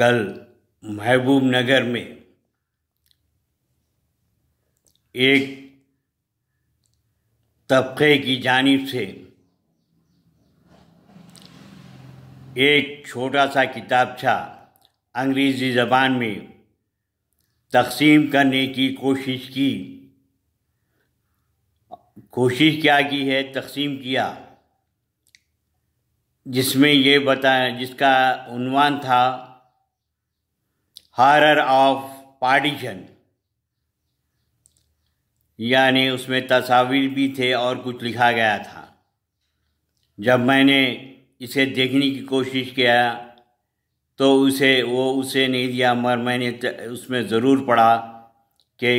कल महबूब नगर में एक तबके की जानब से एक छोटा सा किताबचा अंग्रेज़ी ज़बान में तकसीम करने की कोशिश की कोशिश क्या की है तकसीम किया जिसमें ये बताया जिसका उनवान था हारर ऑफ पार्टीशन यानी उसमें तस्वीर भी थे और कुछ लिखा गया था जब मैंने इसे देखने की कोशिश किया तो उसे वो उसे नहीं दिया मगर मैंने उसमें ज़रूर पढ़ा कि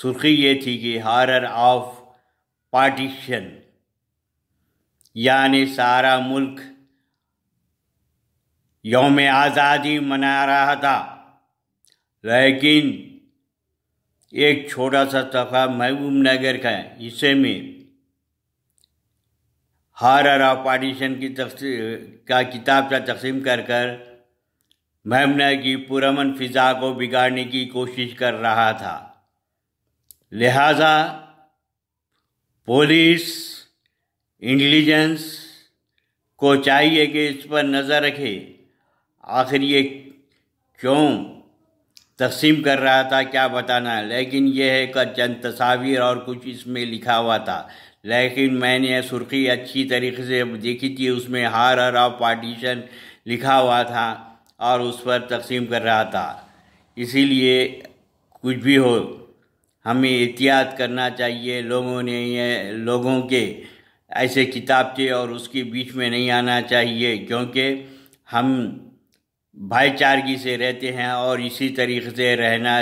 सुर्खी ये थी कि हारर ऑफ पार्टीशन यानी सारा मुल्क यौम आज़ादी मना रहा था लेकिन एक छोटा सा तफा महबूब नगर का हिस्से में हार और पार्टीशन की का किताब का तकसीम कर कर मेमना की पुरमन फिजा को बिगाड़ने की कोशिश कर रहा था लिहाजा पुलिस इंटेलिजेंस को चाहिए कि इस पर नज़र रखे आखिर ये क्यों तकसीम कर रहा था क्या बताना लेकिन यह है कि चंद तस्वीर और कुछ इसमें लिखा हुआ था लेकिन मैंने सुर्खी अच्छी तरीके से देखी थी उसमें हार हर ऑफ पार्टीशन लिखा हुआ था और उस पर तकसीम कर रहा था इसीलिए कुछ भी हो हमें एहतियात करना चाहिए लोगों ने ये लोगों के ऐसे किताब थे और उसके बीच में नहीं आना चाहिए क्योंकि हम भाईचारगी से रहते हैं और इसी तरीके से रहना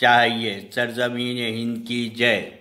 चाहिए सरजमीन हिंद की जय